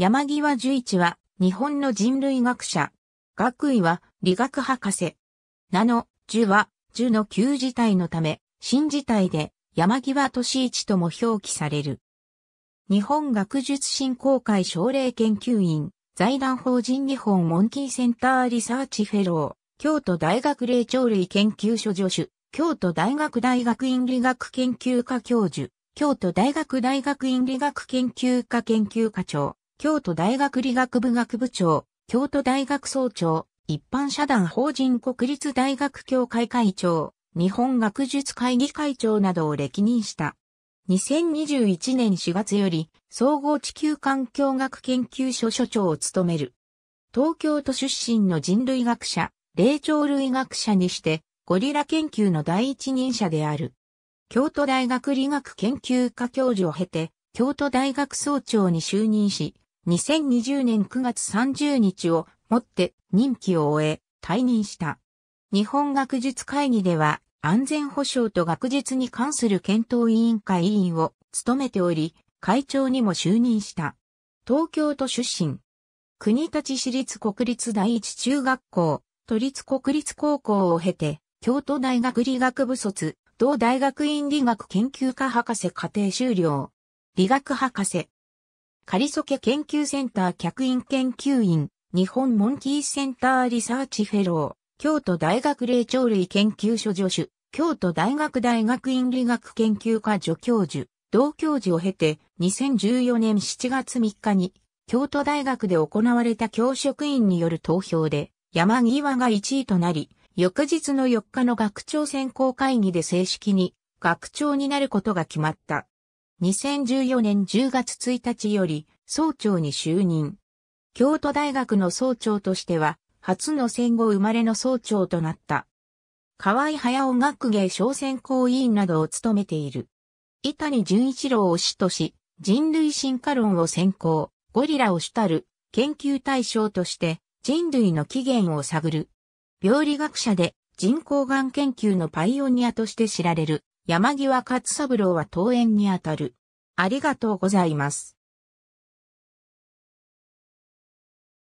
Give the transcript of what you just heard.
山際十一は、日本の人類学者。学位は、理学博士。名の、樹は、樹の旧字体のため、新字体で、山際俊一とも表記される。日本学術振興会奨励研究員、財団法人日本モンキーセンターリサーチフェロー、京都大学霊長類研究所助手、京都大学大学院理学研究科教授、京都大学大学院理学研究科研究科長、京都大学理学部学部長、京都大学総長、一般社団法人国立大学協会会長、日本学術会議会長などを歴任した。2021年4月より、総合地球環境学研究所所長を務める。東京都出身の人類学者、霊長類学者にして、ゴリラ研究の第一人者である。京都大学理学研究科教授を経て、京都大学総長に就任し、2020年9月30日をもって任期を終え、退任した。日本学術会議では、安全保障と学術に関する検討委員会委員を務めており、会長にも就任した。東京都出身。国立市立国立第一中学校、都立国立高校を経て、京都大学理学部卒、同大学院理学研究科博士課程修了。理学博士、カリソケ研究センター客員研究員、日本モンキーセンターリサーチフェロー、京都大学霊長類研究所助手、京都大学大学院理学研究科助教授、同教授を経て、2014年7月3日に、京都大学で行われた教職員による投票で、山際が1位となり、翌日の4日の学長選考会議で正式に、学長になることが決まった。2014年10月1日より総長に就任。京都大学の総長としては、初の戦後生まれの総長となった。河合駿学芸商選考委員などを務めている。伊谷淳一郎を師とし、人類進化論を専攻、ゴリラを主たる研究対象として人類の起源を探る。病理学者で人工癌研究のパイオニアとして知られる。山際勝三郎は登園にあたる。ありがとうございます。